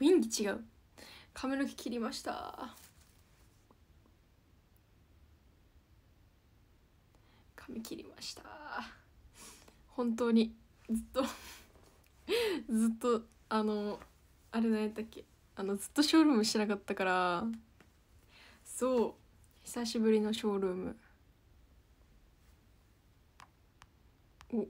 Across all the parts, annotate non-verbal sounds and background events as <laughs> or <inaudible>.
雰囲気違う髪の毛切りました髪切りました本当にずっと <laughs> ずっとあのあれ何やったっけあのずっとショールームしてなかったからそう久しぶりのショールームおっ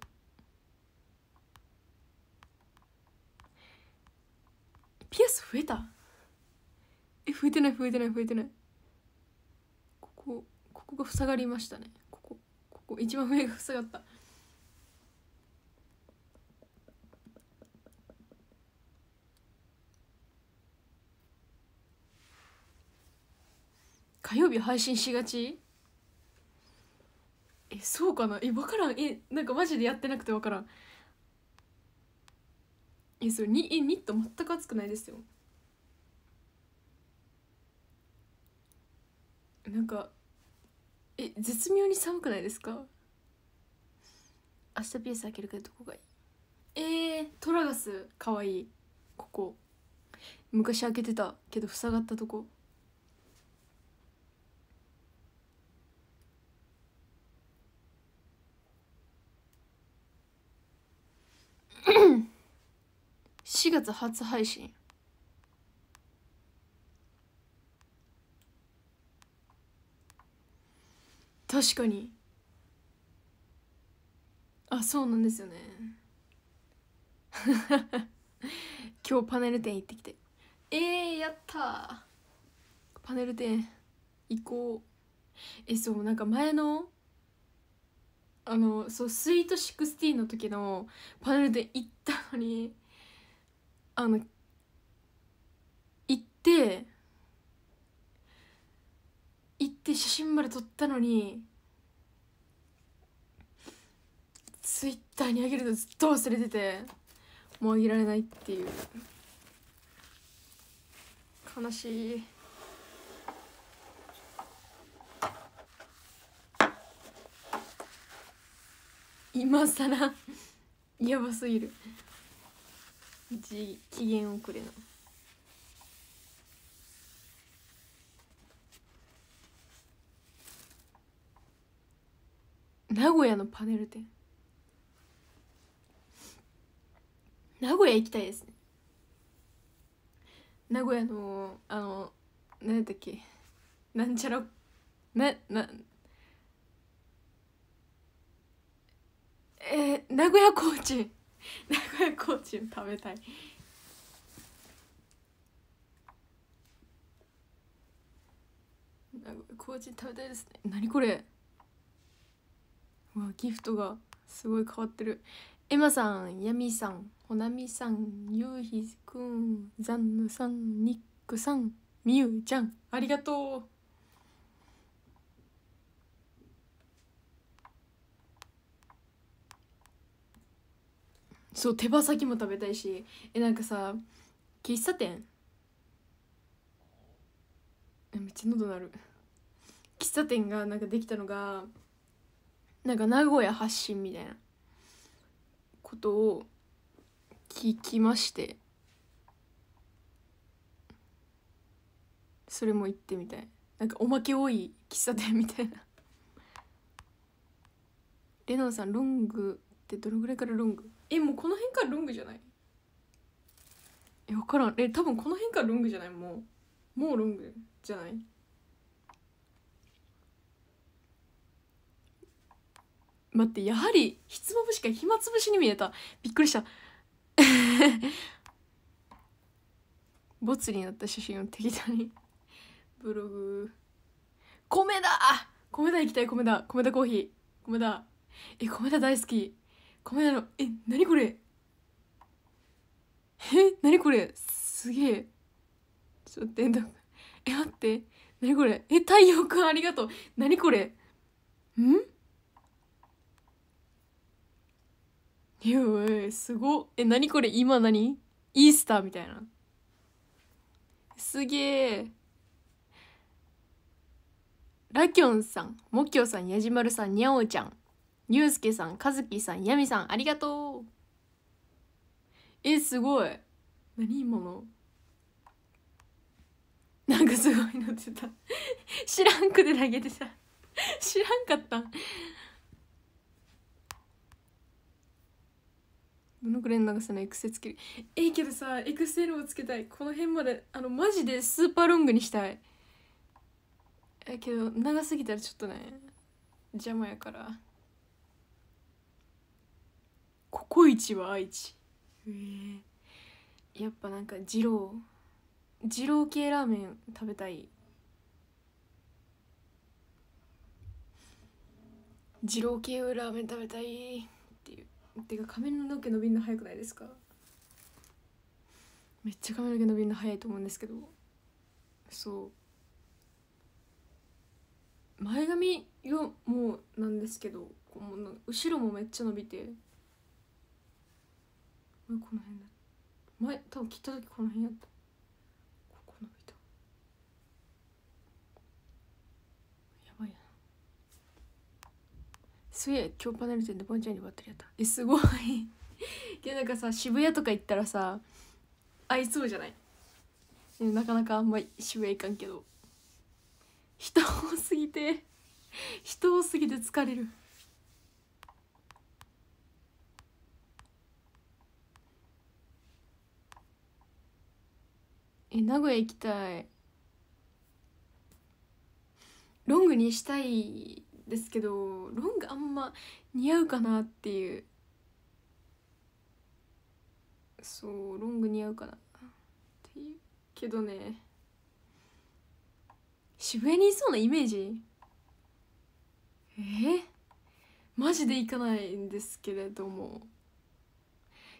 ピアス増えたえ増えてない増えてない増えてないここここが塞がりましたねここここ一番上が塞がった火曜日配信しがちえそうかなえ分からんえなんかマジでやってなくて分からんえそれにえニット全く暑くないですよなんかえ絶妙に寒くないですか明日ピース開けるかどどこがいいえー、トラガスかわいいここ昔開けてたけど塞がったとこうん <laughs> 4月初配信確かにあそうなんですよね <laughs> 今日パネル店行ってきてえー、やったパネル店行こうえそうなんか前のあのそうスイート16の時のパネル店行ったのにあの行って行って写真まで撮ったのにツイッターにあげるのずっと忘れててもうあげられないっていう悲しい。今更やばすぎる1機嫌遅れの名古屋のパネル展名古屋行きたいですね名古屋のあの何だっけなんちゃらななえー、名古屋コーチ名古屋コーチン食べたいコーチン食べたいですね何これわギフトがすごい変わってるエマさんヤミさんほなみさんゆうひくんザンヌさんニックさんみゆちゃんありがとうそう手羽先も食べたいしえなんかさ喫茶店めっちゃ喉鳴る喫茶店がなんかできたのがなんか名古屋発信みたいなことを聞きましてそれも行ってみたいなんかおまけ多い喫茶店みたいなレノンさんロングってどのぐらいからロングえもうこの辺からロングじゃないえ分からんえ多分この辺からロングじゃないもうもうロングじゃない待ってやはりひつまぶしか暇つぶしに見えたびっくりした <laughs> ボツになった写真を適当にブログ米だ米だ行きたい米だ米だコーヒー米だえ米だ大好きめんラのえ何これえ何これすげえちょっとえ、っえ待って何これえ太陽くんありがとう何これんいやえすごえ何これ今何イースターみたいなすげえラキョンさんもキョさんやじまるさんにゃおちゃんゆうすけさん、かずきさん、やみさん、ありがとうえ、すごい何今のなんかすごいのってた知らんくて投げてさ。知らんかったどのくらいの長さのエクセつけるええけどさエクセルをつけたいこの辺まであのマジでスーパーロングにしたいえけど長すぎたらちょっとね邪魔やからココイチは愛知えー、やっぱなんか二郎二郎系ラーメン食べたい二郎系ラーメン食べたいっていうてか仮面の毛伸びるの早くないですかめっちゃ髪の毛伸びるの早いと思うんですけどそう前髪よもうなんですけど後ろもめっちゃ伸びてこの辺だ前多分切った時この辺やったここ伸びたやばいなすげえ今日パネル店でボンちゃんにバッテリーやったえすごい <laughs> いやなんかさ渋谷とか行ったらさ合いそうじゃないなかなかあんまり渋谷行かんけど人多すぎて人多すぎて疲れるえ名古屋行きたいロングにしたいですけどロングあんま似合うかなっていうそうロング似合うかなっていうけどね渋谷にいそうなイメージえー、マジで行かないんですけれども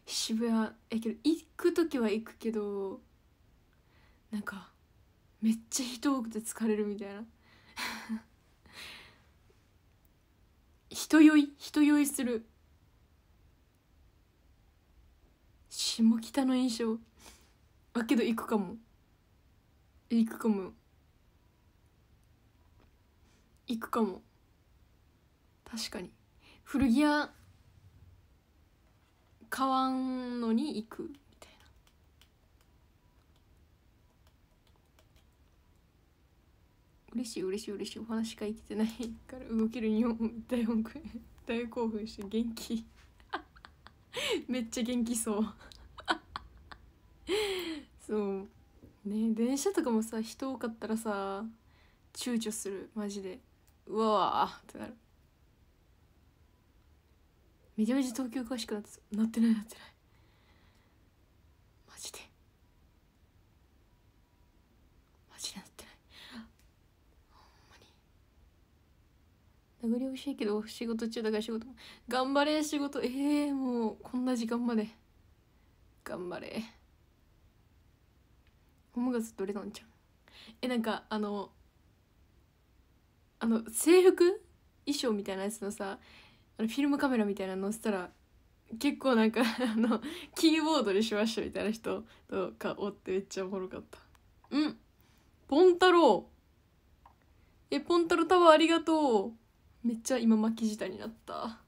渋谷えけど行く時は行くけどなんかめっちゃ人多くて疲れるみたいな <laughs> 人酔い人酔いする下北の印象あけど行くかも行くかも行くかも確かに古着屋買わんのに行く嬉しい嬉しい嬉しいお話しか生きてないから動ける日本大本く大興奮して元気 <laughs> めっちゃ元気そう <laughs> そうね電車とかもさ人多かったらさ躊躇するマジでうわーってなるめちゃめちゃ東京詳しくなってなってないなってない殴り惜しいけど仕事中だから仕事頑張れ仕事ええー、もうこんな時間まで頑張れゴムがずっとれたんじゃんえなんかあのあの制服衣装みたいなやつのさあのフィルムカメラみたいなの載せたら結構なんか <laughs> あのキーボードにしましたみたいな人とかおってめっちゃおもろかったうんポンロウえポン太郎タワーありがとうめっちゃ今巻き舌になった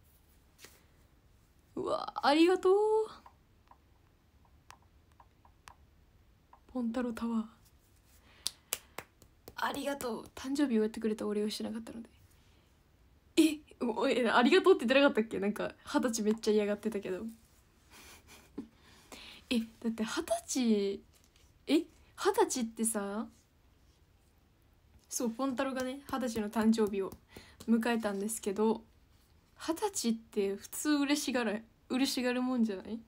うわありがとうポンタロタワーありがとう誕生日をやってくれたお礼をしてなかったのでえおえありがとうって言ってなかったっけなんか二十歳めっちゃ嫌がってたけど <laughs> えだって二十歳え二十歳ってさそうポンタロがね二十歳の誕生日を迎えたんですけど二十歳って普通嬉しがる嬉しがるもんじゃない二十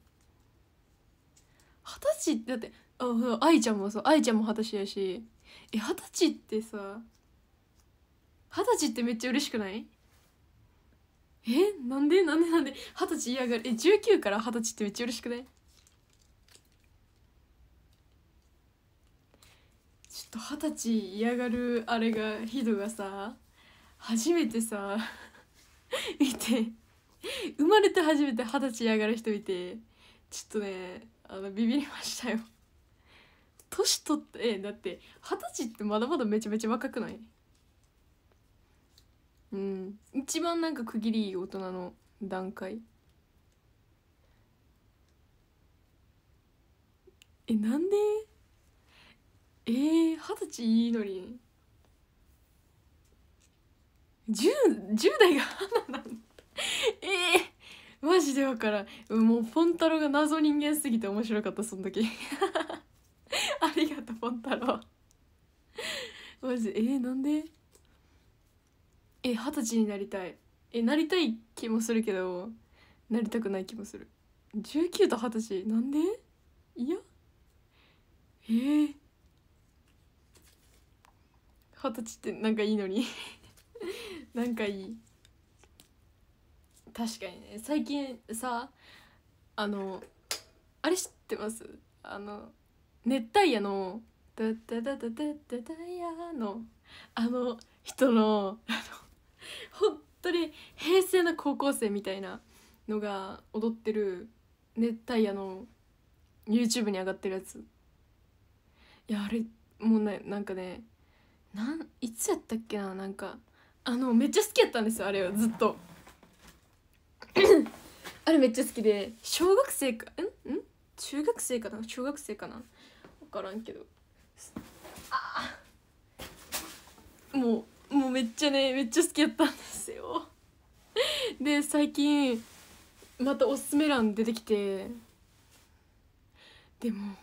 歳ってだってあ愛ちゃんもそう愛ちゃんも二十歳やしえ二十歳ってさ二十歳ってめっちゃ嬉しくないえなんでなんでなんで二十歳嫌がるえ19から二十歳ってめっちゃ嬉しくないちょっと二十歳嫌がるあれがひどがさ初めてさ <laughs> 見て生まれて初めて二十歳上がる人見てちょっとねあのビビりましたよ年取ってえだって二十歳ってまだまだめちゃめちゃ若くないうん一番なんか区切りいい大人の段階えなんでえー、二十歳いいのに 10, 10代が花なんだええー、マジでわからんもうポンタロが謎人間すぎて面白かったその時 <laughs> ありがとうポンタロマジえー、なんでえ二十歳になりたいえなりたい気もするけどなりたくない気もする19と二十歳なんでいやええー、二十歳ってなんかいいのに <laughs> なんかいい確かにね最近さあのあれ知ってますあの熱帯夜の「タタタタタタダヤ」のあの人のあの本当に平成の高校生みたいなのが踊ってる熱帯夜の YouTube に上がってるやついやあれもうねなんかねなんいつやったっけななんかあのめっちゃ好きやったんですよあれをずっと <coughs> あれめっちゃ好きで小学生かんん中学生かな小学生かな分からんけどあもうもうめっちゃねめっちゃ好きやったんですよで最近またおすすめ欄出てきてでも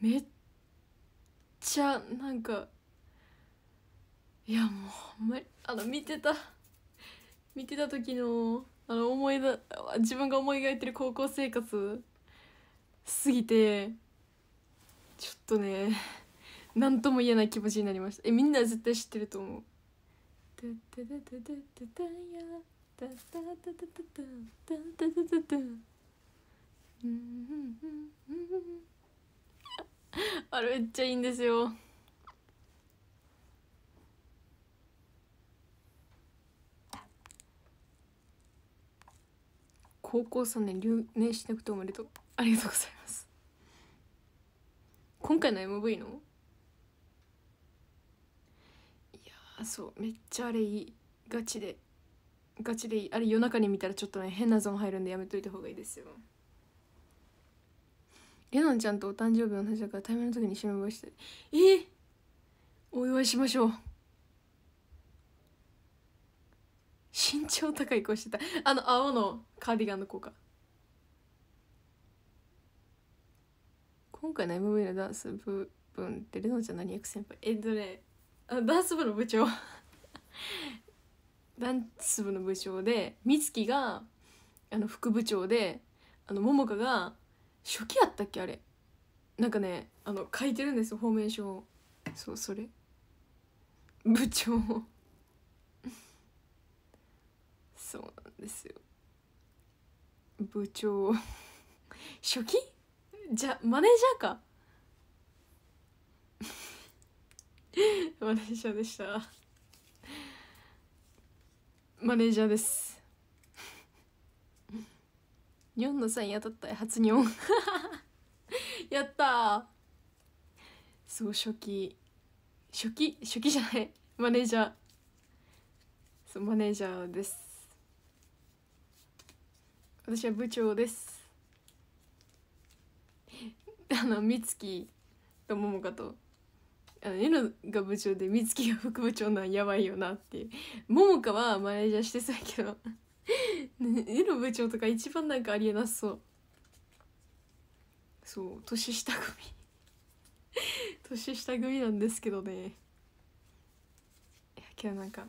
めっちゃなんかいやもうほんまにあの見てた見てた時のあの思いだ自分が思い描いてる高校生活すぎてちょっとね何とも言えない気持ちになりましたえみんな絶対知ってると思うあれめっちゃいいんですよ高校3年留年しなくておめでとうありがとうございます今回の MV のいやそうめっちゃあれいいガチでガチでいいあれ夜中に見たらちょっとね変なゾーン入るんでやめといた方がいいですよレのンちゃんとお誕生日の話だから対面の時に一緒におしてえー、お祝いしましょう身長高い子してたあの青のカーディガンの子か今回の MV のダンス部分ってレノちゃん何役先輩えっとねあダンス部の部長 <laughs> ダンス部の部長で美月があの副部長であの桃香が初期やったっけあれなんかねあの書いてるんですよフォーメーションそうそれ部長ですよ部長初期じゃマネージャーかマネージャーでしたマネージャーです4のン当たった初日本 <laughs> やったそう初期初期初期じゃないマネージャーそうマネージャーです私は部長です <laughs> あの美月と桃香とあのエが部長で美月が副部長なんやばいよなって桃香はマネージャーしてそうやけど <laughs> エの部長とか一番なんかありえなそうそう年下組 <laughs> 年下組なんですけどねいや今日なんか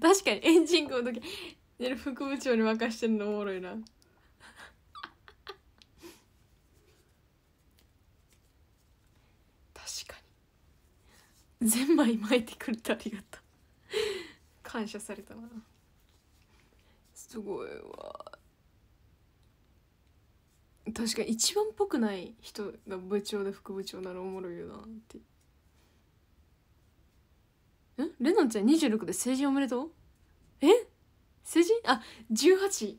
確かにエンジン組む時副部長に任してるのおもろいな確かにゼンマイ巻いてくれてありがとう感謝されたなすごいわ確かに一番っぽくない人が部長で副部長ならおもろいよなってんレナちゃん26で成人おめでとうえ成人あ十1818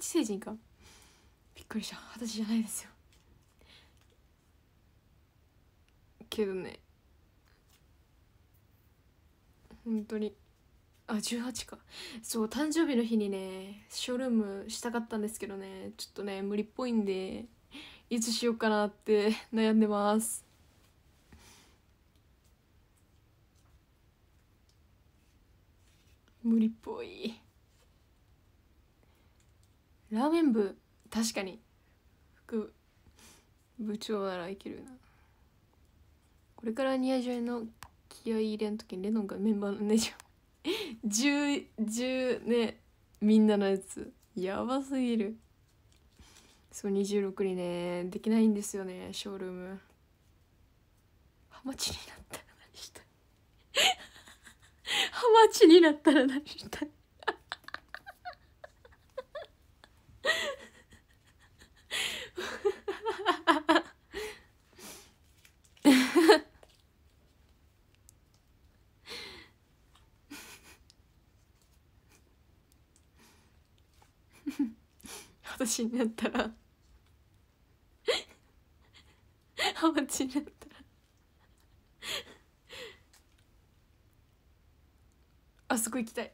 成人かびっくりした二十歳じゃないですよけどね本当にあ18かそう誕生日の日にねショールームしたかったんですけどねちょっとね無理っぽいんでいつしようかなって悩んでます無理っぽいラーメン部確かに副部長ならいけるなこれからニアジョの気合い入れん時にレノンがメンバーの <laughs> ねじゃん10ねみんなのやつやばすぎるそう26にねできないんですよねショールームハマチになったハマチになったらなりたい <laughs> 私になったら <laughs> ハマチになったそこ行きたい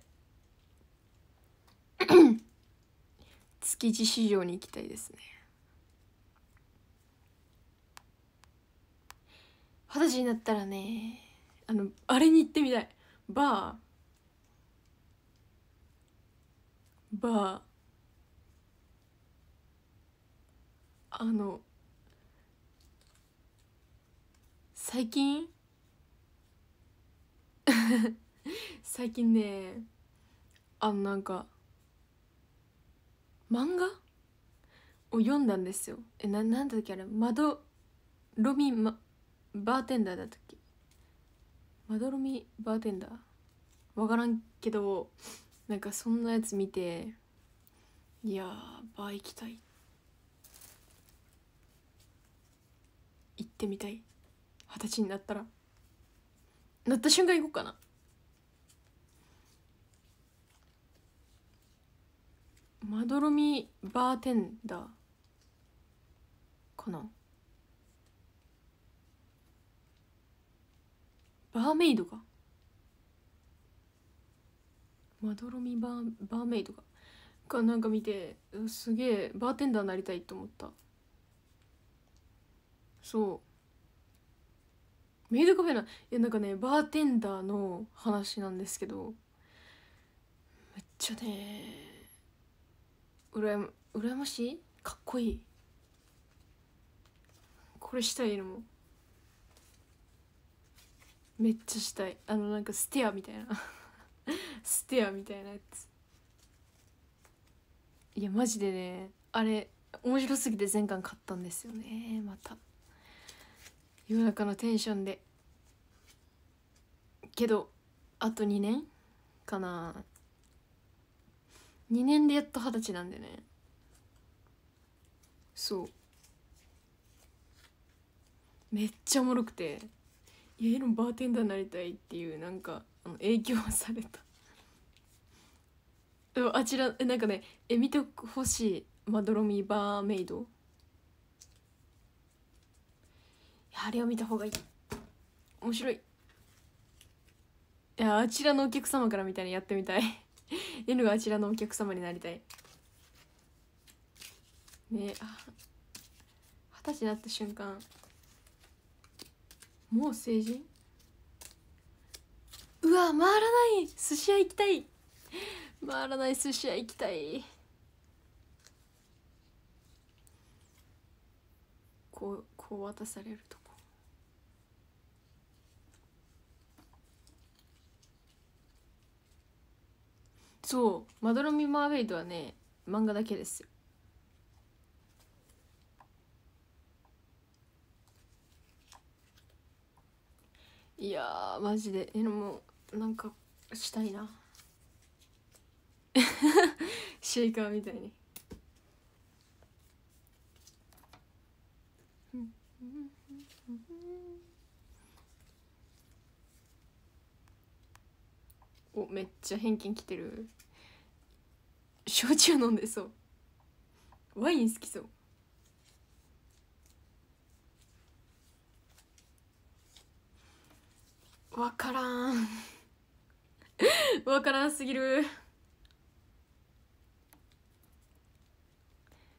築地市場に行きたいですね二十歳になったらねあのあれに行ってみたいバーバーあの最近最近ねあのなんか漫画を読んだんですよえななんだっけあれドロミ、ま、バーテンダーだったっけドロミバーテンダーわからんけどなんかそんなやつ見ていやバー行きたい行ってみたい二十歳になったらなった瞬間行こうかなまどろみバーテンダーかなバーメイドかまどろみバーバーメイドかかなんか見てすげえバーテンダーになりたいと思ったそうメイドカフェないやなんかねバーテンダーの話なんですけどめっちゃねうらやま羨ましいかっこいいこれしたいのもめっちゃしたいあのなんかステアみたいな <laughs> ステアみたいなやついやマジでねあれ面白すぎて全巻買ったんですよねまた夜中のテンションでけどあと2年かな2年でやっと二十歳なんでねそうめっちゃおもろくて「いやエロンバーテンダーになりたい」っていうなんかあの影響されたあちらなんかねえ見てほしいまどろみバーメイドあれを見た方がいい面白いいやあちらのお客様からみたいにやってみたい N <laughs> があちらのお客様になりたいねえ二十歳になった瞬間もう成人うわ回らない寿司屋行きたい回らない寿司屋行きたいこうこう渡されるとそう「まどろみマーメイド」はね漫画だけですよいやマジでえもうなんかしたいな <laughs> シェイカーみたいに。おめっちゃ返金来てる焼酎飲んでそうワイン好きそう分からん分 <laughs> からんすぎる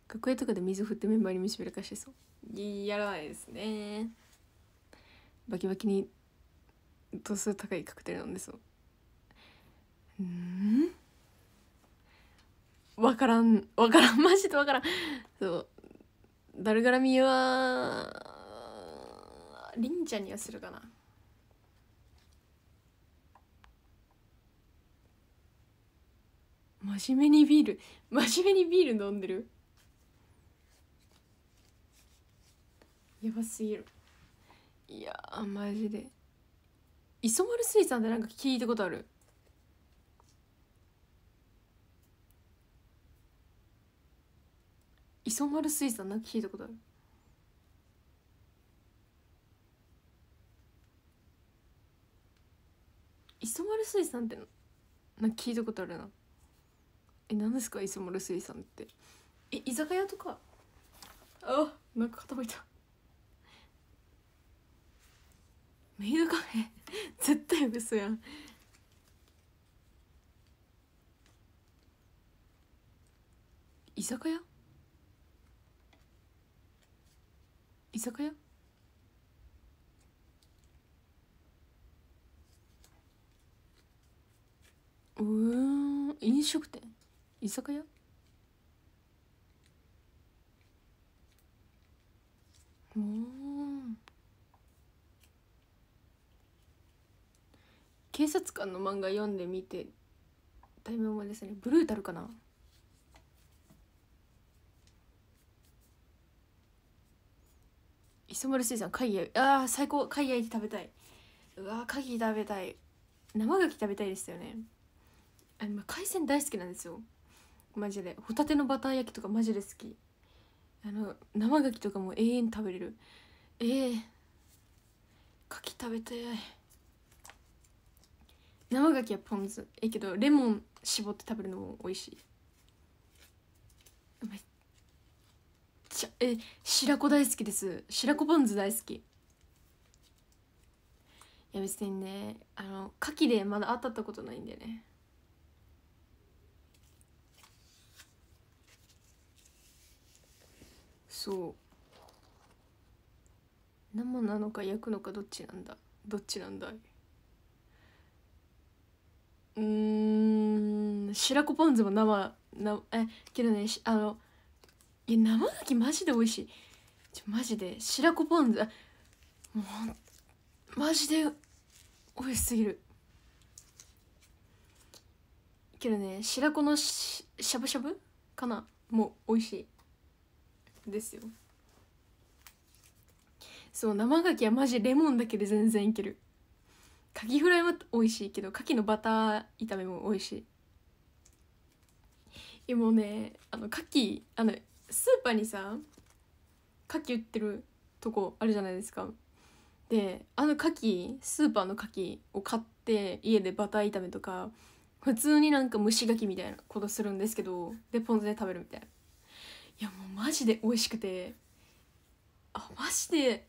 楽屋とかで水振ってメンバーに見せびらかしてそうやらないですねバキバキに度数高いカクテル飲んでそううん分からん分からん <laughs> マジで分からんそうダルガラミはりんちゃんにはするかな真面目にビール真面目にビール飲んでるやばすぎるいやマジで磯丸水産ってなんか聞いたことある磯丸水産なんか聞いたことある磯丸水産ってなんか聞いたことあるなえ何ですか磯丸水産ってえ居酒屋とかあなんか傾いたメイドカフェ <laughs> 絶対嘘やん居酒屋居酒屋うん飲食店居酒屋うん警察官の漫画読んでみてタイムもですねブルータルかな磯丸水産貝焼ああ最高貝焼いて食べたいうわー牡蠣食べたい生牡蠣食べたいですよねあ海鮮大好きなんですよマジでホタテのバター焼きとかマジで好きあの生牡蠣とかも永遠食べれるええー、牡蠣食べたい生牡蠣はポン酢ええけどレモン絞って食べるのも美味しいちゃえ白子大好きです白子ポン酢大好きいや別にねあの牡蠣でまだ当たったことないんだよねそう生なのか焼くのかどっちなんだどっちなんだうん白子ポン酢も生なえけどねあのいや生牡蠣マジで美味しいちょマジで白子ポン酢もうマジで美味しすぎるけどね白子のししゃぶしゃぶかなもう美味しいですよそう生牡蠣はマジレモンだけで全然いけるカキフライは美味しいけどカキのバター炒めも美味しいいやもうねあのカキあのスーパーにさ牡蠣売ってるとこあるじゃないですかであの牡蠣スーパーの牡蠣を買って家でバター炒めとか普通になんか蒸し牡蠣みたいなことするんですけどでポン酢で食べるみたいないやもうマジで美味しくてあマジで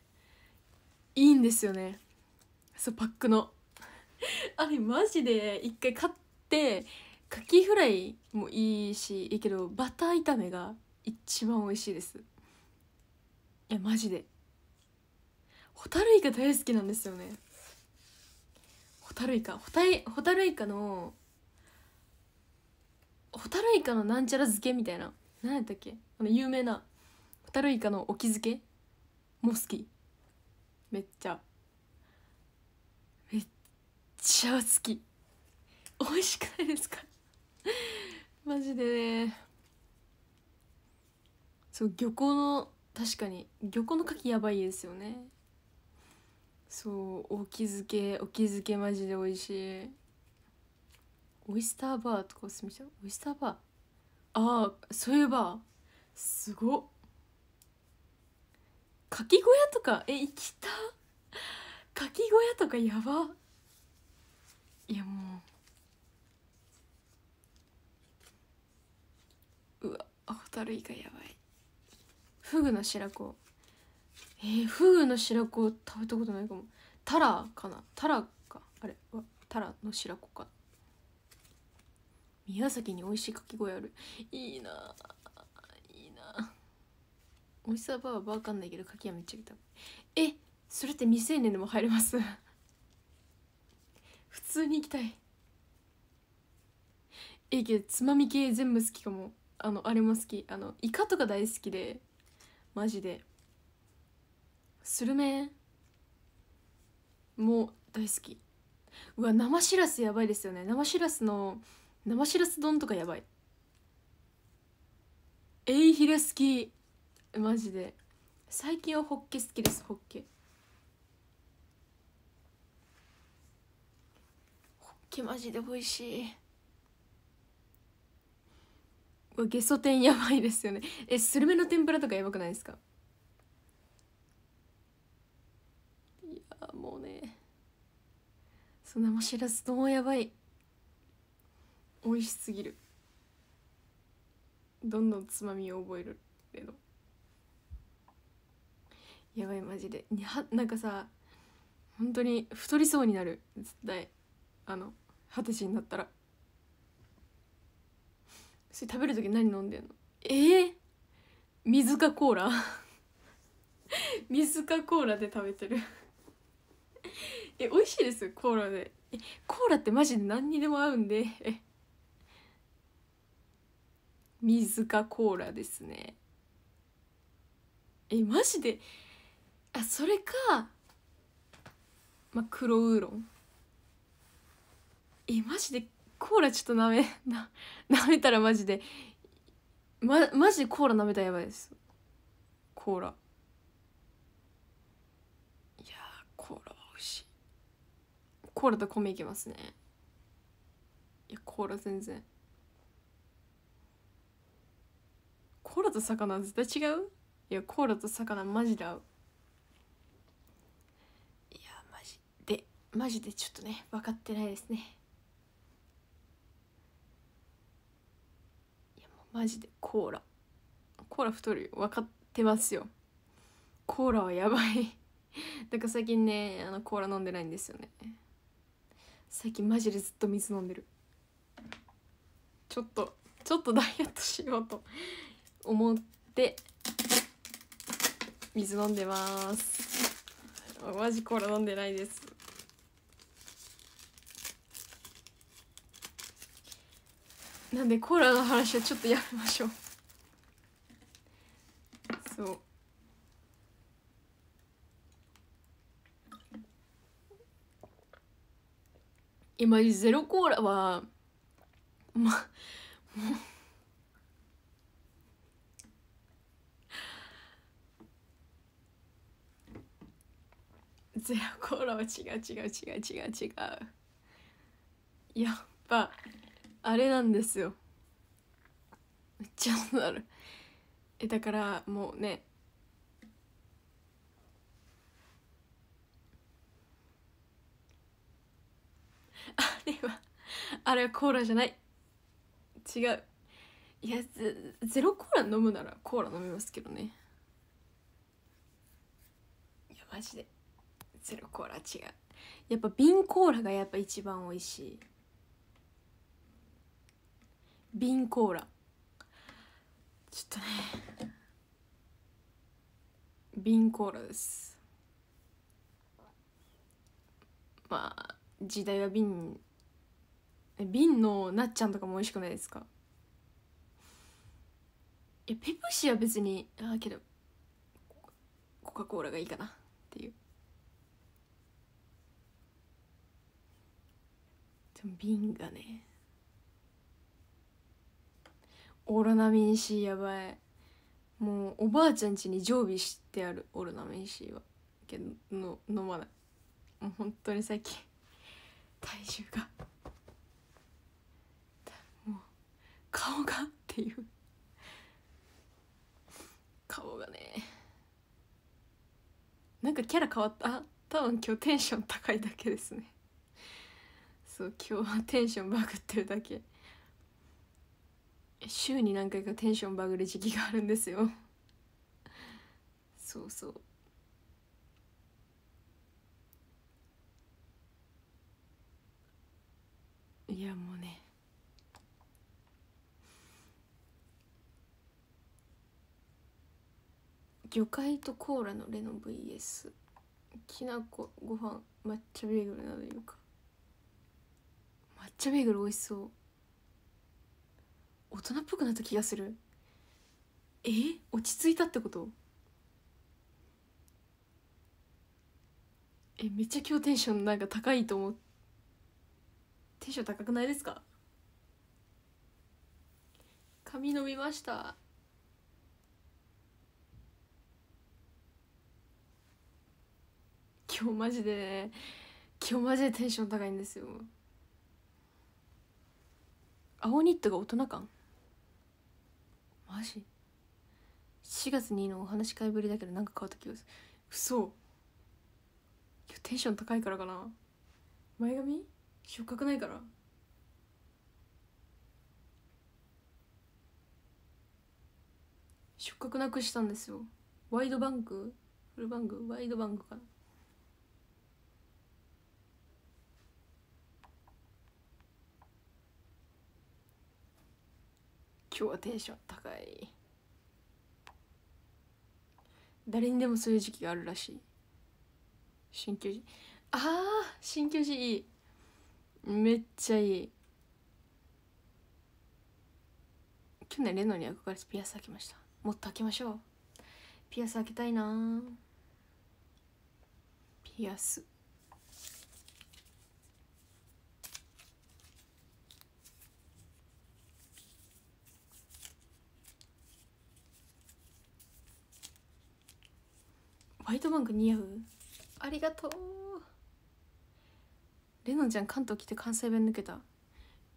いいんですよねそうパックの <laughs> あれマジで一回買ってカキフライもいいしいいけどバター炒めが一番美味しいですいやマジでホタルイカ大好きなんですよねホタルイカホタイホタルイカのホタルイカのなんちゃら漬けみたいな何やったっけあの有名なホタルイカのお沖漬けも好きめっちゃめっちゃ好き美味しくないですか <laughs> マジでねそう漁港の確かに漁港の牡蠣やばいですよねそうお気づけお気づけマジで美味しいオイスターバーとかおすすめしたオイスターバーああそういえばすごっ蠣小屋とかえ行きた牡蠣小屋とかやばいやもううわホタルイカやばいフグの白子えー、フグの白子食べたことないかもタラかなタラかあれタラの白子か宮崎に美味しいかき氷あるいいないいな美味しさは分かんないけどかきはめっちゃ食べえそれって未成年でも入れます <laughs> 普通に行きたいええけどつまみ系全部好きかもあのあれも好きあのイカとか大好きでマジでスルメも大好きうわ生しらすやばいですよね生しらすの生しらす丼とかやばいえいひれ好きマジで最近はホッケ好きですホッケホッケマジで美味しいわゲソ天やばいですよねえスルメの天ぷらとかやばくないですかいやもうねそんなも知らずともやばい美味しすぎるどんどんつまみを覚えるけどやばいマジでにゃなんかさ本当に太りそうになる絶対あの二十歳になったらそれ食べる時何飲んでんのえー、水かコーラ <laughs> 水かコーラで食べてる <laughs> え美味しいですコーラでえコーラってマジで何にでも合うんで <laughs> 水かコーラですねえマジであそれかまあ黒ウーロンえマジでコーラちょっと <laughs> なめな舐めたらマジでまマジでコーラなめたらやばいですコーラいやコーラは美味しいコーラと米いけますねいやコーラ全然コーラと魚絶対違ういやコーラと魚マジで合ういやマジでマジでちょっとね分かってないですねマジでコーラコーラ太るよ分かってますよコーラはやばい <laughs> だから最近ねあのコーラ飲んでないんですよね最近マジでずっと水飲んでるちょっとちょっとダイエットしようと思って水飲んでますマジコーラ飲んでないですなんでコーラの話はちょっとやめましょうそう今マジゼロコーラはまもうゼロコーラは違う違う違う違う違うやっぱあれなんですよめっちゃなるえだからもうねあれはあれはコーラじゃない違ういやゼロコーラ飲むならコーラ飲みますけどねいやマジでゼロコーラ違うやっぱ瓶コーラがやっぱ一番美味しい瓶コーラちょっとね瓶コーラですまあ時代は瓶瓶のなっちゃんとかも美味しくないですかいやペプシは別にああけどコカ・コーラがいいかなっていうでも瓶がねオロナミン C やばいもうおばあちゃん家に常備してあるオロナミン C はけどの飲まないもう本当に最近体重がもう顔がっていう顔がねなんかキャラ変わった多分今日テンション高いだけですねそう今日はテンションバグってるだけ週に何回かテンションバグる時期があるんですよそうそういやもうね魚介とコーラのレノ VS きなこご飯抹茶ベーグルなどいうか抹茶ベーグル美味しそう大人っぽくなった気がするえ落ち着いたってことえめっちゃ今日テンションなんか高いと思うテンション高くないですか髪伸びました今日マジで、ね、今日マジでテンション高いんですよ青ニットが大人感マジ4月2のお話し会ぶりだけどなんか変わった気がする嘘今日テンション高いからかな前髪触覚ないから触覚なくしたんですよワイドバンクフルバンクワイドバンクかな今日はテンション高い誰にでもそういう時期があるらしい新居時ああ新居時いいめっちゃいい去年レノに憧れてピアス開けましたもっと開けましょうピアス開けたいなピアスホイトバンク似合うありがとうレノンちゃん関東来て関西弁抜けた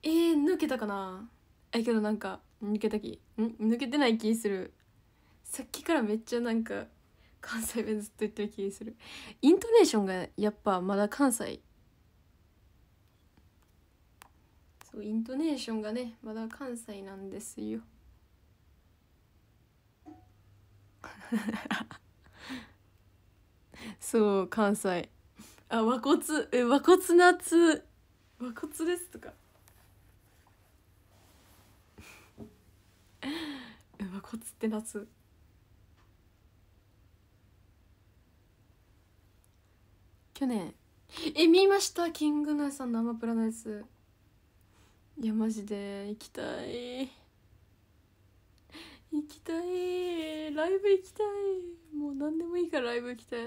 えー、抜けたかなえけどなんか抜けた気ん抜けてない気するさっきからめっちゃなんか関西弁ずっと言ってる気するイントネーションがやっぱまだ関西そうイントネーションがねまだ関西なんですよ <laughs> <laughs> そう関西あ和骨え和骨夏和骨ですとか和骨って夏去年え見ましたキングヌーさんのアマプラのやついやマジで行きたい行きたいライブ行きたいもう何でもいいからライブ行きたい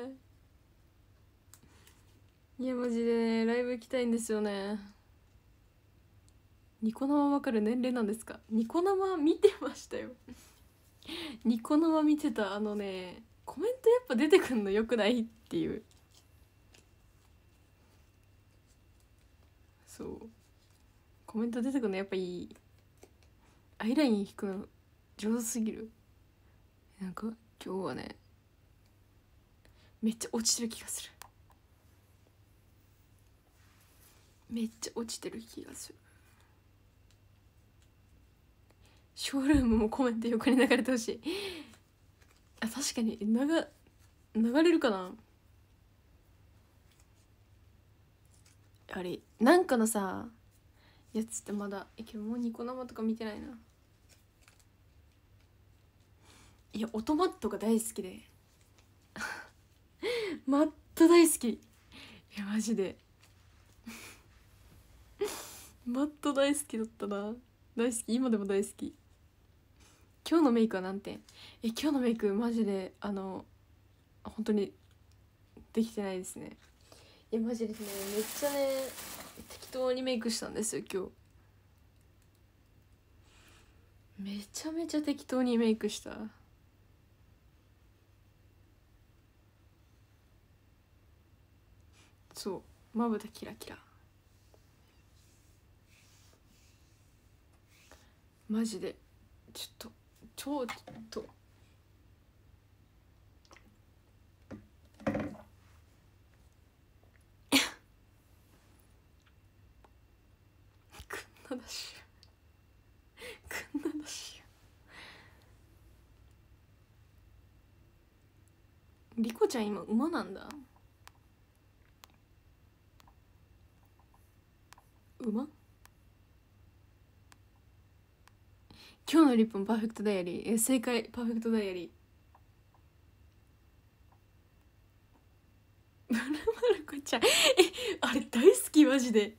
いやマジで、ね、ライブ行きたいんですよねニコ生わかる年齢なんですかニコ生見てましたよ <laughs> ニコ生見てたあのねコメントやっぱ出てくんのよくないっていうそうコメント出てくんのやっぱいいアイライン引くの上手すぎるなんか今日はねめっちゃ落ちてる気がするめっちゃ落ちてる気がするショールームもコメント横に流れてほしいあ確かに流流れるかなあれなんかのさやつってまだえけどもうニコ生とか見てないないやオトマットが大好きで <laughs> マット大好きいやマジで <laughs> マット大好きだったな大好き今でも大好き今日のメイクは何点え今日のメイクマジであの本当にできてないですねいやマジですねめっちゃね適当にメイクしたんですよ今日めちゃめちゃ適当にメイクしたそうまぶたキラキラマジでちょっと超ちょっとんなだしんなだしちゃん今馬なんだう今日のリップもパーフェクトダイアリーえ正解パーフェクトダイアリーまるまる子ちゃんえあれ大好きマジで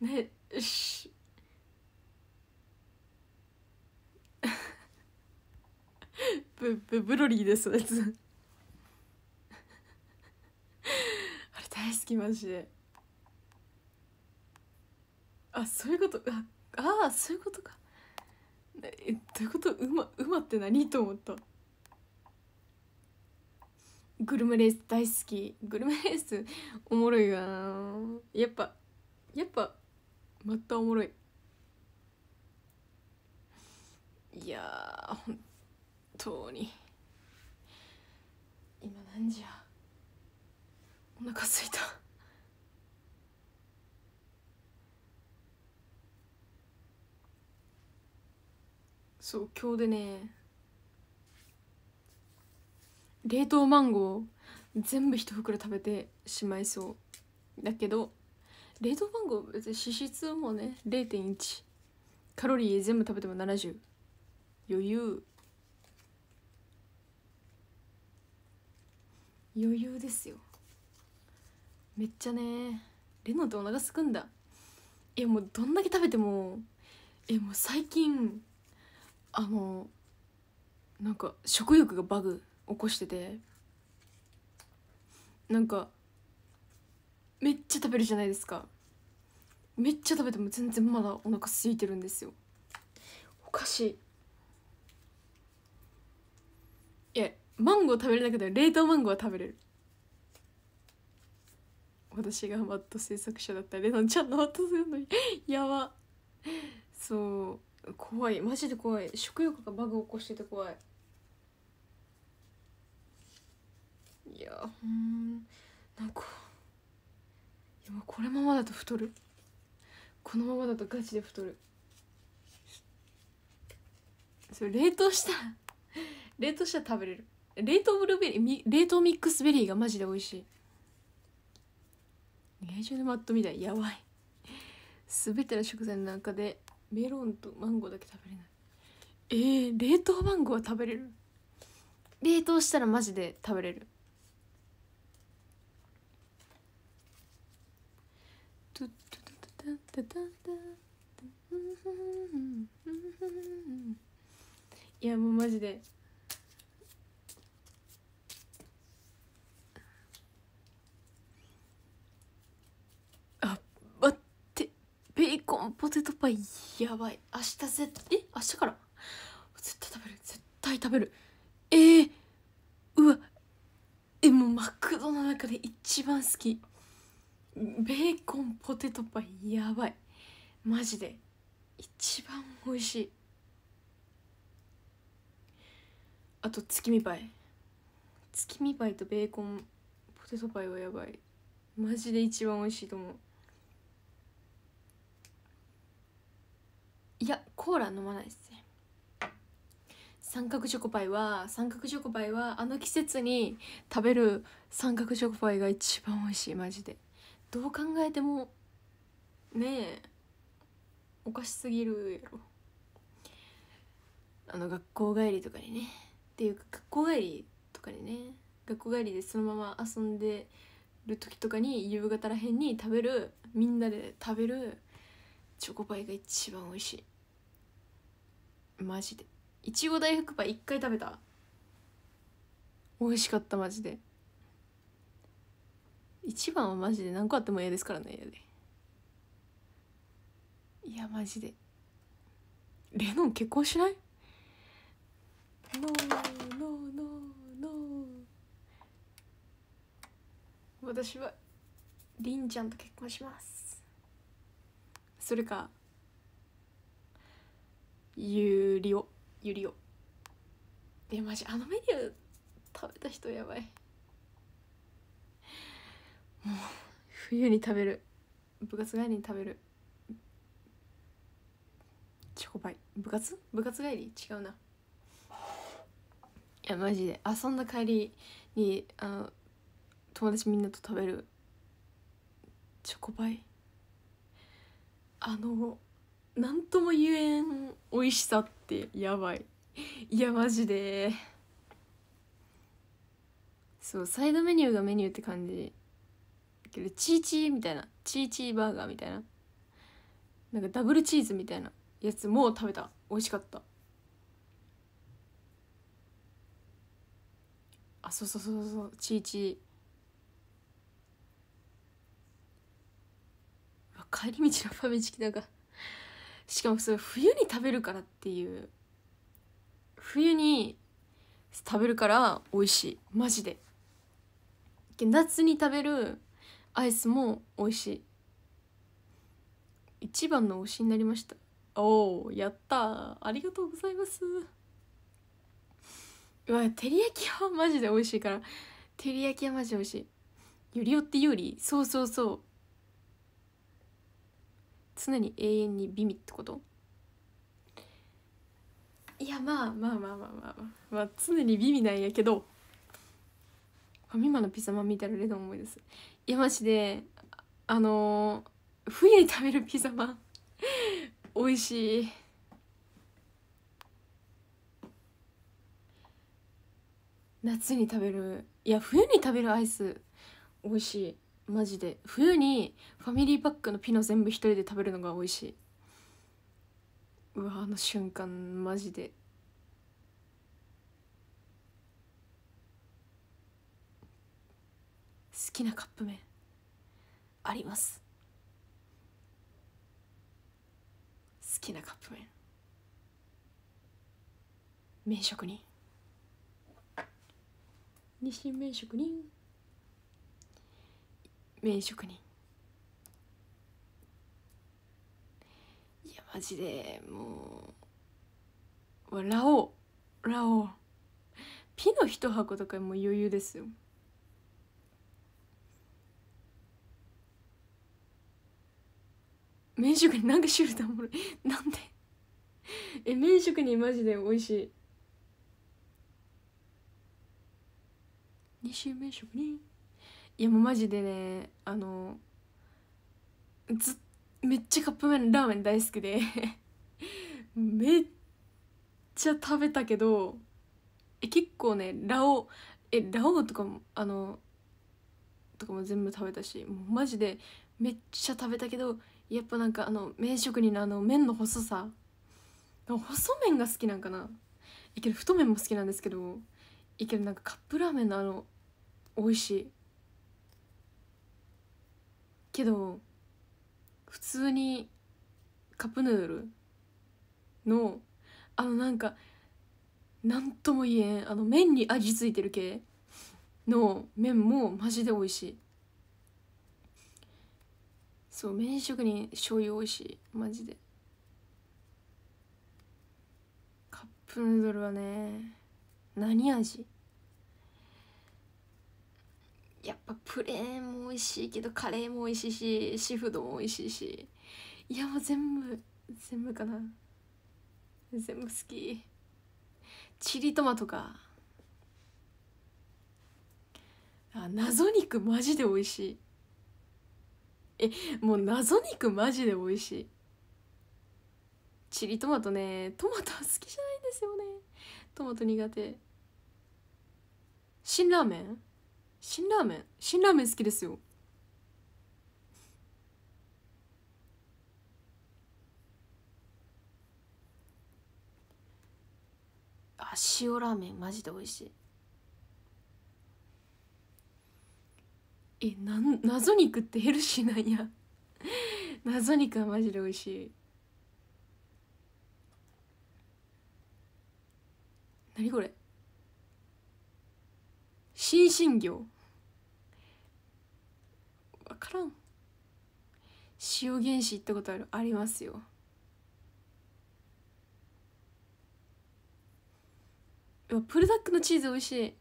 ねよしブブブロリーですいつ大好きマジであそういうことああそういうことかえどういうこと馬馬って何と思ったグルメレース大好きグルメレースおもろいわなやっぱやっぱまたおもろいいや本当に今何時やお腹すいたそう今日でね冷凍マンゴー全部一袋食べてしまいそうだけど冷凍マンゴー別に脂質はもうね0.1カロリー全部食べても70余裕余裕ですよめっちゃねレノってお腹すくんだいやもうどんだけ食べてもえもう最近あのなんか食欲がバグ起こしててなんかめっちゃ食べるじゃないですかめっちゃ食べても全然まだお腹空いてるんですよおかしいいやマンゴー食べれなくて冷凍マンゴーは食べれる私がマット制作者だったレンちゃんのマすのにやばそう怖いマジで怖い食欲がバグ起こしてて怖いいやうんなんかやこれままだと太るこのままだとガチで太るそれ冷凍したら冷凍したら食べれる冷凍ブルーベリー冷凍ミックスベリーがマジで美味しい家中のマットみたいやばい全ての食材の中でメロンとマンゴーだけ食べれないえー、冷凍マンゴーは食べれる冷凍したらマジで食べれるトゥットゥタタタタタいやもうマジでベーコンポテトパイやばい明日ぜえ明日から絶対食べる絶対食べるえー、うわえもうマクドの中で一番好きベーコンポテトパイやばいマジで一番美味しいあと月見パイ月見パイとベーコンポテトパイはやばいマジで一番美味しいと思ういやコーラ飲まないですね三角チョコパイは三角チョコパイはあの季節に食べる三角チョコパイが一番美味しいマジでどう考えてもねえおかしすぎるやろあの学校帰りとかにねっていうか学校帰りとかにね学校帰りでそのまま遊んでる時とかに夕方らへんに食べるみんなで食べるチョコパイが一番美味しいマジでいちご大福パイ一回食べた美味しかったマジで一番はマジで何個あっても嫌ですからね嫌でいやマジでレノン結婚しないノーノーノーノー私はりんちゃんと結婚しますするかゆりおゆりおえマジあのメニュー食べた人やばいもう冬に食べる部活帰りに食べるチョコパイ部活部活帰り違うないやマジで遊んだ帰りにあの友達みんなと食べるチョコパイあの何とも言えん美味しさってやばいいやマジでそうサイドメニューがメニューって感じけどチーチーみたいなチーチーバーガーみたいななんかダブルチーズみたいなやつもう食べた美味しかったあそうそうそうそうチーチー帰り道のファミチキなんかしかもそれ冬に食べるからっていう冬に食べるから美味しいマジで夏に食べるアイスも美味しい一番の推しになりましたおおやったありがとうございますうわ照り焼きはマジで美味しいから照り焼きはマジで美味しいよりおってよりそうそうそう常に永遠に美味ってこといやまあまあまあまあまあ、まあ、常に美味なんやけどファミマのピザマン見たらレド思いですいやマジであのー、冬に食べるピザマン美味しい夏に食べるいや冬に食べるアイス美味しいマジで冬にファミリーパックのピノ全部一人で食べるのが美味しいうわあの瞬間マジで好きなカップ麺あります好きなカップ麺麺職人日清麺職人麺職人いやマジでもうラオラオピの一箱とかもう余裕ですよ麺食に、なんかシュルターもろなんでえ麺職人マジで美味しい二清麺職人いやもうマジでねあのずめっちゃカップ麺ラーメン大好きで <laughs> めっちゃ食べたけどえ結構ねラオえラオとかもあのとかも全部食べたしもうマジでめっちゃ食べたけどやっぱなんかあの麺職人のあの麺の細さ細麺が好きなんかないける太麺も好きなんですけどいけるなんかカップラーメンのあの美味しいけど普通にカップヌードルのあのなんか何とも言えんあの麺に味付いてる系の麺もマジで美味しいそう麺食に醤油美味しいマジでカップヌードルはね何味やっぱプレーンも美味しいけどカレーも美味しいしシーフードも美味しいしいやもう全部全部かな全部好きチリトマトかあ謎肉マジで美味しいえもう謎肉マジで美味しいチリトマトねトマト好きじゃないんですよねトマト苦手辛ラーメン辛ラーメン辛ラーメン好きですよあ塩ラーメンマジで美味しいえなん謎肉ってヘルシーなんや <laughs> 謎肉はマジで美味しい何これ新進業分からん塩原子行ったことあるありますよプルダックのチーズ美味しい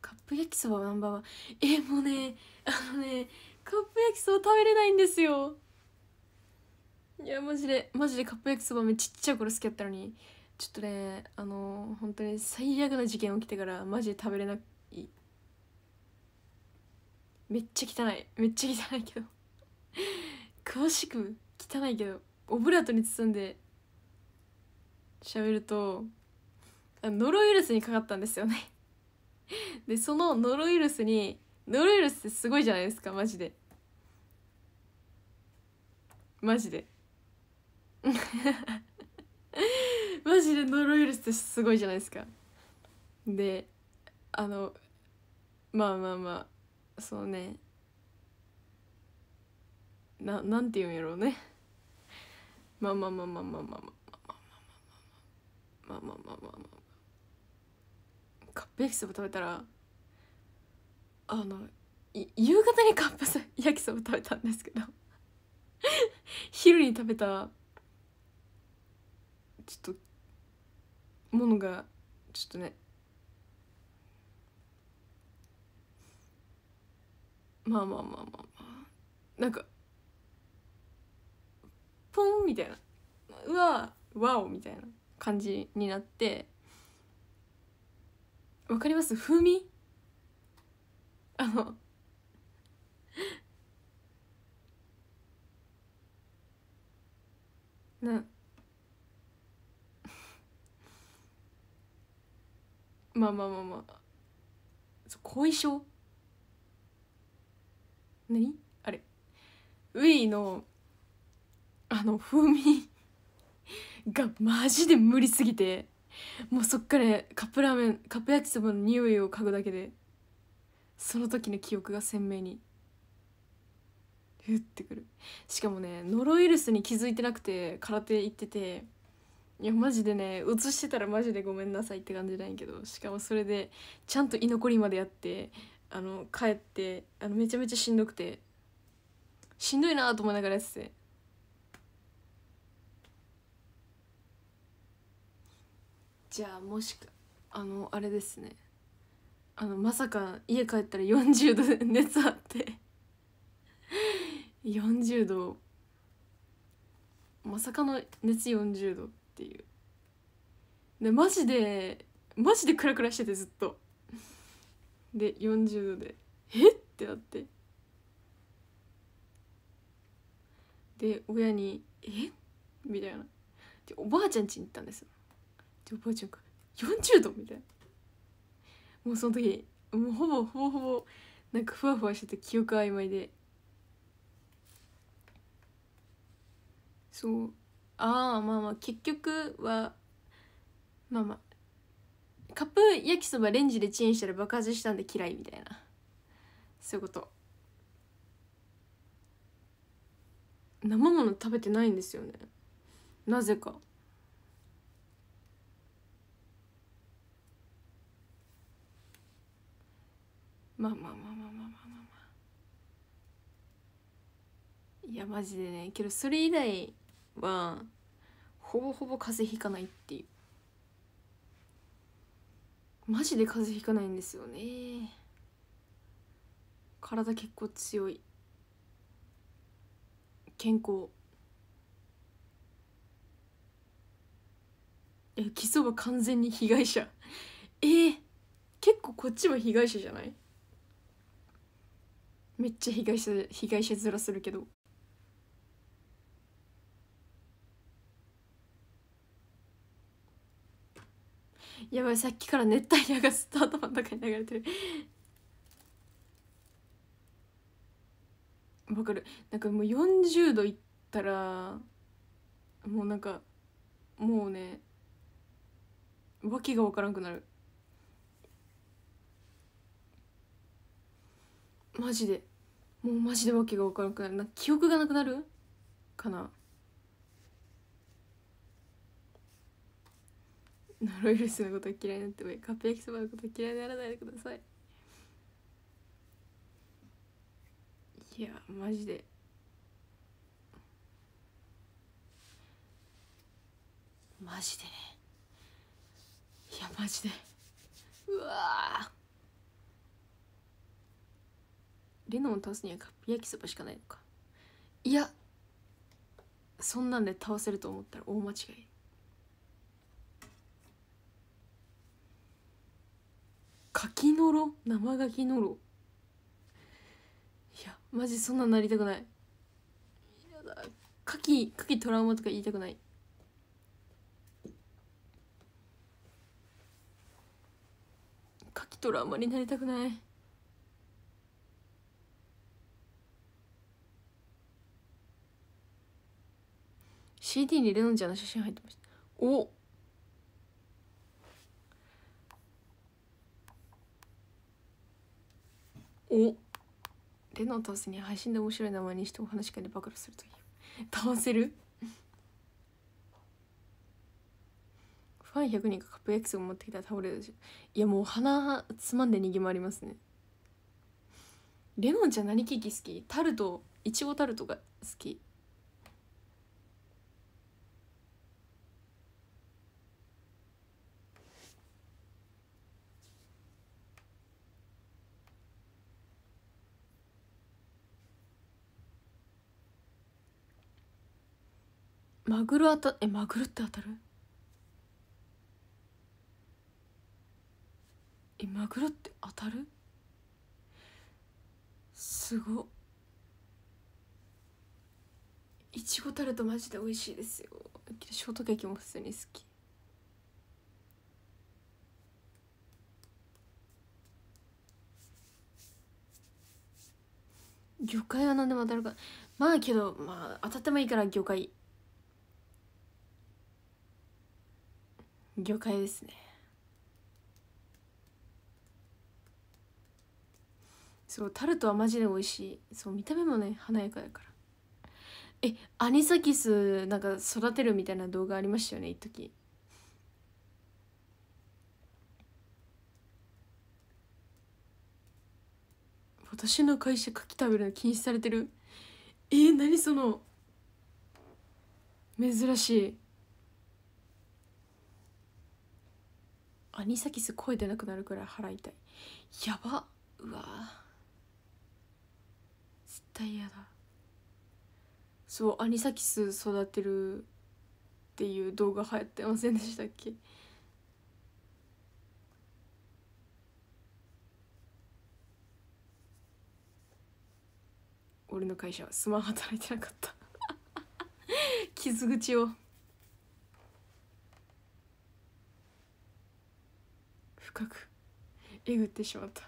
カップ焼きそばナンバーワンえもうねあのねカップ焼きそば食べれないんですよいやマジでマジでカップ焼きそばめちっちゃい頃好きやったのにちょっとねあの本当に最悪な事件起きてからマジで食べれなくめっちゃ汚いめっちゃ汚いけど詳しく汚いけどオブラートに包んで喋るとノロウイルスにかかったんですよねでそのノロウイルスにノロウイルスってすごいじゃないですかマジでマジで <laughs> マジでノロウイルスってすごいじゃないですかであのまあまあまあそうねななんて言うんやろうねまあまあまあまあまあまあまあまあまあまあまあまあまあまあまあカップ焼きそば食べたらあの夕方にカップ <laughs> 焼きそば食べたんですけど昼に食べたちょっとものがちょっとねまあまあまあまあまあなんかポンみたいなうわわおみたいな感じになってわかります風味あのなまあまあまあまあ後遺症何あれウィーのあの風味がマジで無理すぎてもうそっからカップラーメンカップ焼きそばの匂いを嗅ぐだけでその時の記憶が鮮明にふってくるしかもねノロウイルスに気づいてなくて空手行ってていやマジでねつしてたらマジでごめんなさいって感じなんやけどしかもそれでちゃんと居残りまでやってあの帰ってあのめちゃめちゃしんどくてしんどいなと思いながらやってて。じゃあもしかあのあれですねあのまさか家帰ったら40度で熱あって40度まさかの熱40度っていうでマジでマジでクラクラしててずっと。で40度でえってなってで親に「えみたいなでおばあちゃん家に行ったんですでおばあちゃんが「40度!」みたいなもうその時もうほぼほぼほぼなんかふわふわしてて記憶曖昧でそうああまあまあ結局はまあまあカップ焼きそばレンジでチンしたら爆発したんで嫌いみたいなそういうこと生もの食べてないんですよねなぜかまあまあまあまあまあまあまあいやマジでねけどそれ以来はほぼほぼ風邪ひかないっていうマジで風邪ひかないんですよね体結構強い健康え基礎は完全に被害者えー、結構こっちは被害者じゃないめっちゃ被害者被害者面するけどやばいさっきから熱帯夜がずっと頭の中に流れてるわかるなんかもう40度いったらもうなんかもうね訳が分からんくなるマジでもうマジでわけが分からんくなるな記憶がなくなるかなノロウイルスのことは嫌いになってもいいカップ焼きそばのこと嫌いにならないでくださいいやマジでマジでねいやマジでうわレノンを倒すにはカップ焼きそばしかないのかいやそんなんで倒せると思ったら大間違い柿のろ生柿のろいやマジそんななりたくないやだ柿柿トラウマとか言いたくない柿トラウマになりたくないシーディにレノンちゃんの写真入ってましたおおレノを倒すに配信で面白い名前にしてお話会で暴露するという倒せるファン100人がカップ X を持ってきたら倒れるでしょいやもう鼻つまんで逃げ回りますねレノンちゃん何ケーキ好きタルトいちごタルトが好きマグロ当たえマグロって当たるえマグロって当たるすごいちごタルトマジで美味しいですよショートケーキも普通に好き魚介は何でも当たるかまあけどまあ当たってもいいから魚介魚介ですねそうタルトはマジで美味しいそう見た目もね華やかだからえアニサキスなんか育てるみたいな動画ありましたよね一時私の会社牡蠣食べるの禁止されてるえー、何その珍しいアニサキス声出なくなるくらい腹痛いやばうわ絶対嫌だそうアニサキス育てるっていう動画流行ってませんでしたっけ俺の会社はスマホ働いてなかった <laughs> 傷口を。深くえぐってしまった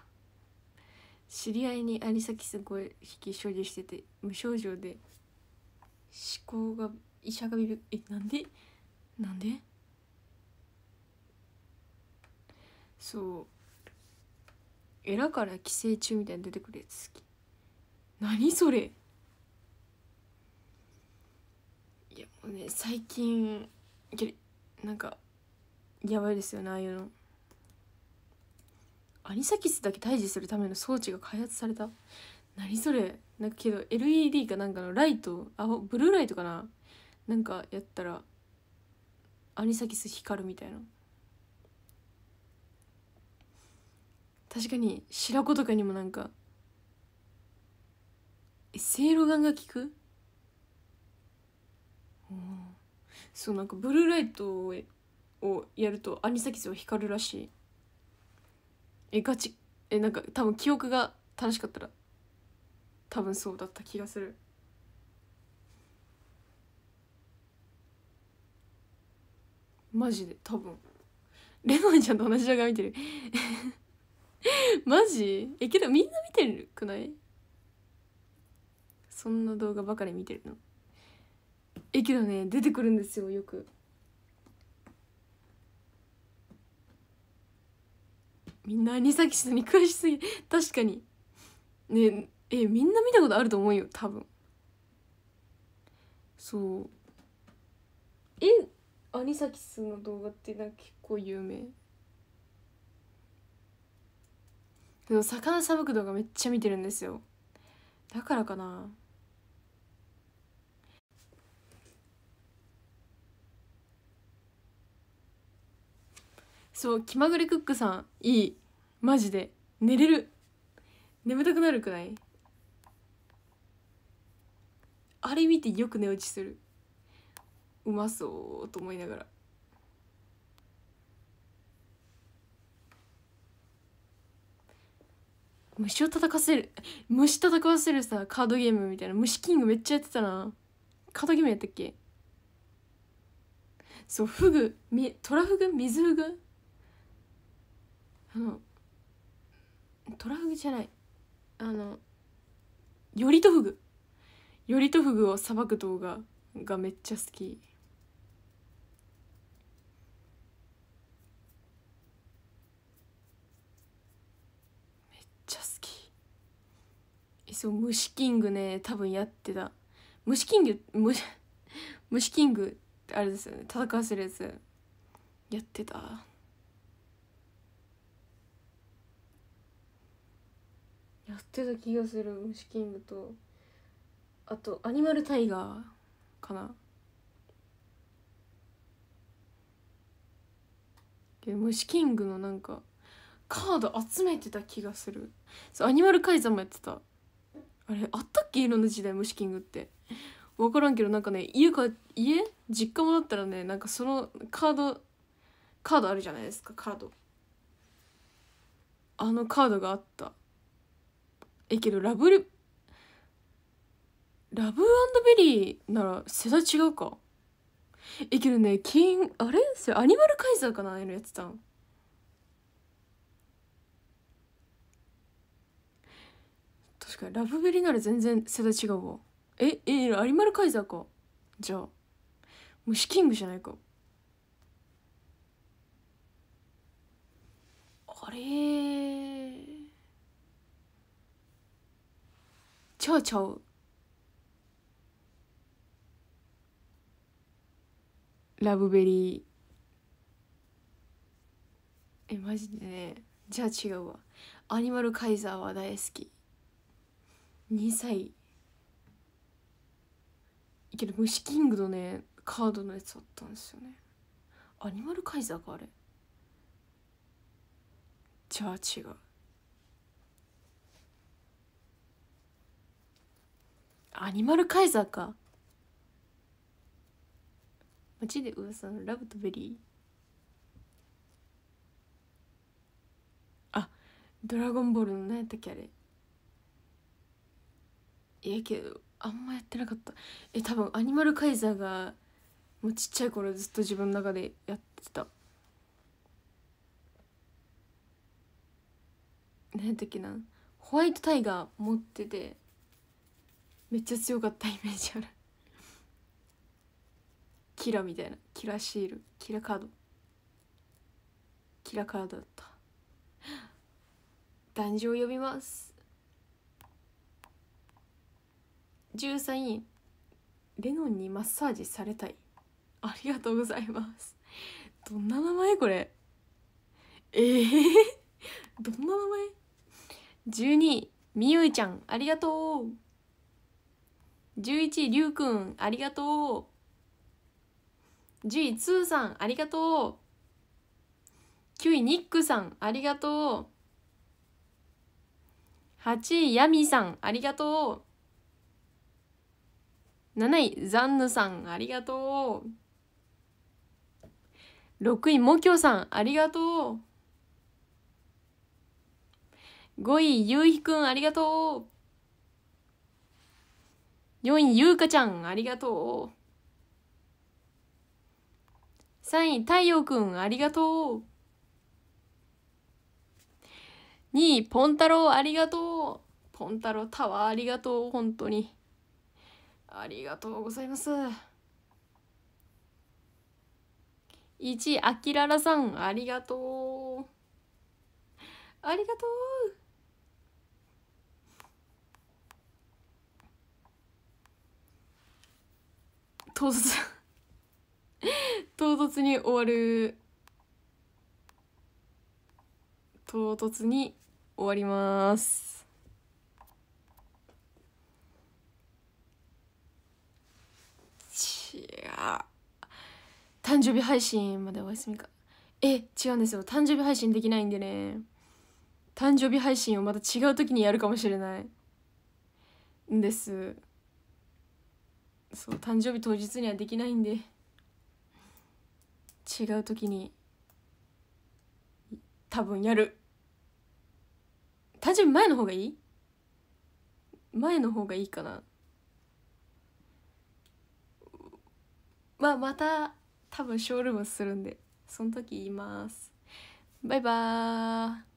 知り合いにアニサキス5匹所持してて無症状で思考が医者がビビえなんでなんでそうエラから寄生虫みたいに出てくるやつ好き何それいやもうね最近なんかやばいですよねああいうの。アニサキスだけ退治するための装置が開発された何それなんかけど LED かなんかのライト青ブルーライトかななんかやったらアニサキス光るみたいな確かに白子とかにもなんかえせいろがが効くそうなんかブルーライトをやるとアニサキスは光るらしいえガチえなんか多分記憶が楽しかったら多分そうだった気がするマジで多分レノンちゃんと同じ動画見てるマジえけどみんな見てるくないそんな動画ばかり見てるのえけどね出てくるんですよよく。みんなアニサキスに詳しすぎ確かにねえみんな見たことあると思うよ多分そうえアニサキスの動画ってなんか結構有名でも魚さばく動画めっちゃ見てるんですよだからかなそう気まぐれクックさんいいマジで寝れる眠たくなるくないあれ見てよく寝落ちするうまそうと思いながら。虫を叩かせる虫叩かせるさカードゲームみたいな虫キングめっちゃやってたなカードゲームやったっけそうフグみトラフグ水フグあのトラフグじゃないあのヨリトフグヨリトフグをさばく動画がめっちゃ好きめっちゃ好きえそう虫キングね多分やってた虫キング虫虫キングあれですよね戦わせるやつやってたやってた気がする虫キングとあとアニマルタイガーかな虫キングのなんかカード集めてた気がするそうアニマル改ざんもやってたあれあったっけいろんな時代虫キングって分からんけどなんかね家か家実家もだったらねなんかそのカードカードあるじゃないですかカードあのカードがあったえけどラブルラブベリーなら世代違うかえけどねンあれそれアニマルカイザーかなあのやつたん確かにラブベリーなら全然世代違うわええアニマルカイザーかじゃあ虫キングじゃないかあれ今日ちゃうラブベリーえマジでねじゃあ違うわアニマルカイザーは大好き2歳けど虫キングのねカードのやつあったんですよねアニマルカイザーかあれじゃあ違うアニマルカイザーかマジで噂のラブとベリーあドラゴンボールの何やったっけあれいやけどあんまやってなかったえ多分アニマルカイザーがもうちっちゃい頃ずっと自分の中でやってた何やったっけなホワイトタイガー持っててめっちゃ強かったイメージあるキラみたいなキラシールキラカードキラカードだった男女を呼びます13位レノンにマッサージされたいありがとうございますどんな名前これええー、どんな名前12位みゆいちゃんありがとう11位りゅうくんありがとう10位つーさんありがとう9位ニックさんありがとう8位ヤミさんありがとう7位ザンヌさんありがとう6位もきょさんありがとう5位ゆうひくんありがとう4位ゆうかちゃんありがとう3位太陽くんありがとう2位ポン太郎ありがとうポン太郎タワーありがとう本当にありがとうございます1位あきららさんありがとうありがとう唐突唐突に終わる唐突に終わりますいや誕生日配信までお休みかえ違うんですよ誕生日配信できないんでね誕生日配信をまた違う時にやるかもしれないんですそう誕生日当日にはできないんで違う時に多分やる誕生日前の方がいい前の方がいいかなまあまた多分ショールームするんでその時言いますバイバーイ